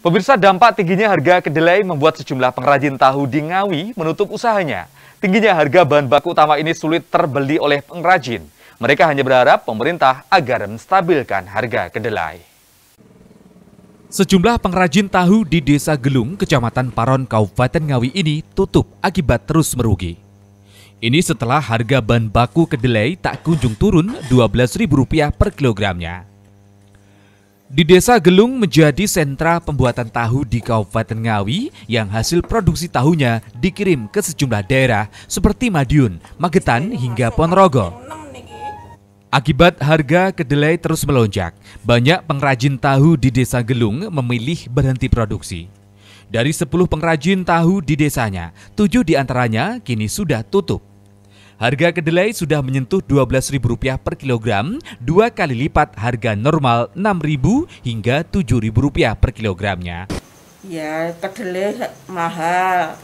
Pemirsa dampak tingginya harga kedelai membuat sejumlah pengrajin tahu di Ngawi menutup usahanya. Tingginya harga bahan baku utama ini sulit terbeli oleh pengrajin. Mereka hanya berharap pemerintah agar menstabilkan harga kedelai. Sejumlah pengrajin tahu di Desa Gelung, Kecamatan Paron, Kabupaten Ngawi ini tutup akibat terus merugi. Ini setelah harga bahan baku kedelai tak kunjung turun Rp12.000 per kilogramnya. Di Desa Gelung menjadi sentra pembuatan tahu di Kabupaten Ngawi yang hasil produksi tahunya dikirim ke sejumlah daerah seperti Madiun, Magetan hingga Ponorogo. Akibat harga kedelai terus melonjak, banyak pengrajin tahu di Desa Gelung memilih berhenti produksi. Dari 10 pengrajin tahu di desanya, 7 diantaranya kini sudah tutup. Harga kedelai sudah menyentuh Rp12.000 per kilogram, dua kali lipat harga normal Rp6.000 hingga Rp7.000 per kilogramnya. Ya, kedelai mahal.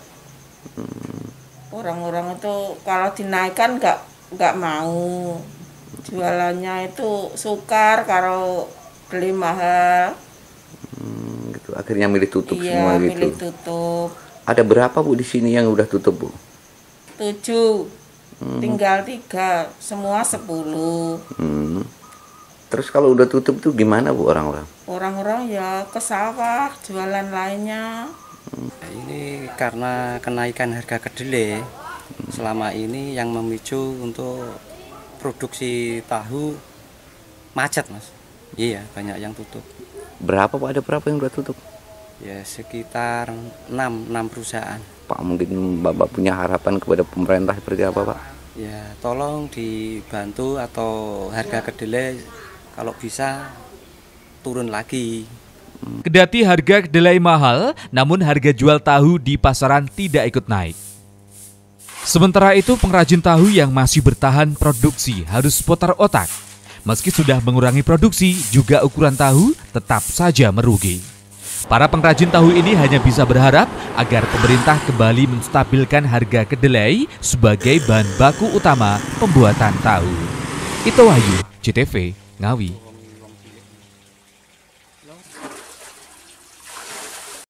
Orang-orang itu kalau dinaikkan nggak nggak mau. Jualannya itu sukar kalau beli mahal. Hmm, gitu. Akhirnya milih tutup iya, semua gitu. milih tutup. Ada berapa Bu di sini yang udah tutup, Bu? Tujuh hmm. tinggal tiga semua sepuluh hmm. terus kalau udah tutup tuh gimana bu orang-orang orang-orang ya ke sawah jualan lainnya hmm. Nah, ini karena kenaikan harga kedelai hmm. selama ini yang memicu untuk produksi tahu macet mas iya banyak yang tutup berapa pak ada berapa yang udah tutup ya sekitar 6 6 perusahaan. Pak mungkin Bapak punya harapan kepada pemerintah seperti apa Pak? Ya tolong dibantu atau harga kedelai kalau bisa turun lagi. Hmm. Kedati harga kedelai mahal, namun harga jual tahu di pasaran tidak ikut naik. Sementara itu pengrajin tahu yang masih bertahan produksi harus putar otak. Meski sudah mengurangi produksi, juga ukuran tahu tetap saja merugi. Para pengrajin tahu ini hanya bisa berharap agar pemerintah kembali menstabilkan harga kedelai sebagai bahan baku utama pembuatan tahu. Ito Wahyu, CTV, Ngawi.